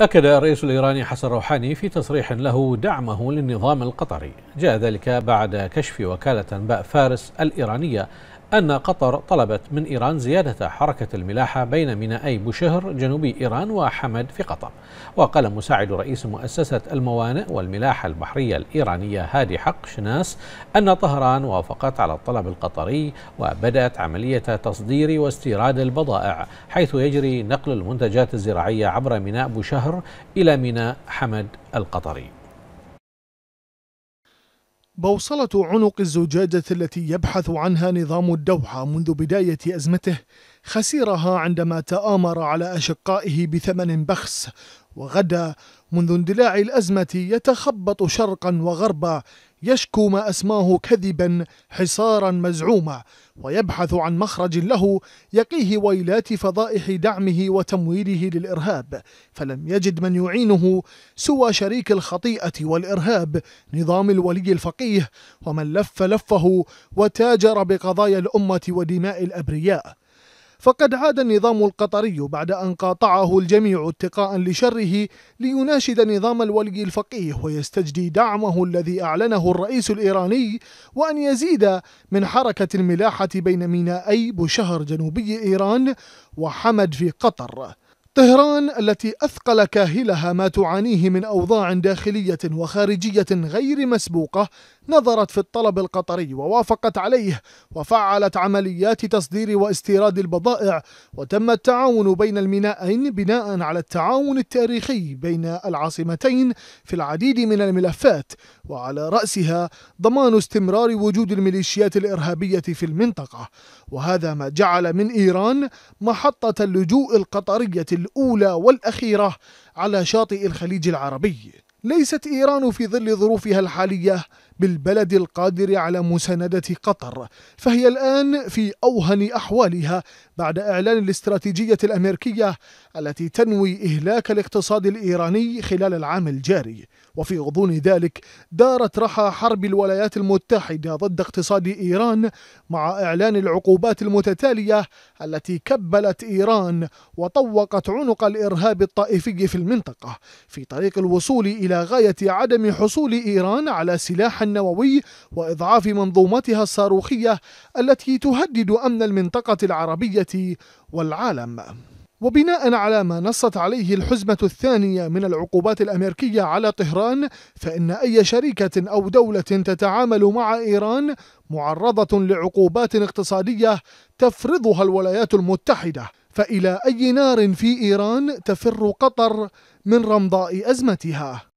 أكد الرئيس الإيراني حسن روحاني في تصريح له دعمه للنظام القطري جاء ذلك بعد كشف وكالة أنباء فارس الإيرانية أن قطر طلبت من إيران زيادة حركة الملاحة بين مينائي بوشهر جنوبي إيران وحمد في قطر وقال مساعد رئيس مؤسسة الموانئ والملاحة البحرية الإيرانية هادي حق شناس أن طهران وافقت على الطلب القطري وبدأت عملية تصدير واستيراد البضائع حيث يجري نقل المنتجات الزراعية عبر ميناء بوشهر إلى ميناء حمد القطري بوصلة عنق الزجاجة التي يبحث عنها نظام الدوحة منذ بداية أزمته خسرها عندما تآمر على أشقائه بثمن بخس وغدا منذ اندلاع الأزمة يتخبط شرقا وغربا يشكو ما أسماه كذبا حصارا مزعوما ويبحث عن مخرج له يقيه ويلات فضائح دعمه وتمويله للإرهاب فلم يجد من يعينه سوى شريك الخطيئة والإرهاب نظام الولي الفقيه ومن لف لفه وتاجر بقضايا الأمة ودماء الأبرياء فقد عاد النظام القطري بعد أن قاطعه الجميع اتقاء لشره ليناشد نظام الولي الفقيه ويستجدي دعمه الذي أعلنه الرئيس الإيراني وأن يزيد من حركة الملاحة بين مينائي بوشهر جنوبي إيران وحمد في قطر طهران التي أثقل كاهلها ما تعانيه من أوضاع داخلية وخارجية غير مسبوقة نظرت في الطلب القطري ووافقت عليه وفعلت عمليات تصدير واستيراد البضائع وتم التعاون بين المينائين بناء على التعاون التاريخي بين العاصمتين في العديد من الملفات وعلى رأسها ضمان استمرار وجود الميليشيات الإرهابية في المنطقة وهذا ما جعل من إيران محطة اللجوء القطرية الأولى والأخيرة على شاطئ الخليج العربي ليست إيران في ظل ظروفها الحالية بالبلد القادر على مساندة قطر فهي الآن في أوهن أحوالها بعد إعلان الاستراتيجية الأمريكية التي تنوي إهلاك الاقتصاد الإيراني خلال العام الجاري وفي غضون ذلك دارت رحى حرب الولايات المتحدة ضد اقتصاد إيران مع إعلان العقوبات المتتالية التي كبلت إيران وطوقت عنق الإرهاب الطائفي في المنطقة في طريق الوصول إلى غاية عدم حصول إيران على سلاح النووي وإضعاف منظومتها الصاروخية التي تهدد أمن المنطقة العربية والعالم وبناء على ما نصت عليه الحزمة الثانية من العقوبات الأمريكية على طهران فإن أي شركة أو دولة تتعامل مع إيران معرضة لعقوبات اقتصادية تفرضها الولايات المتحدة فإلى أي نار في إيران تفر قطر من رمضاء أزمتها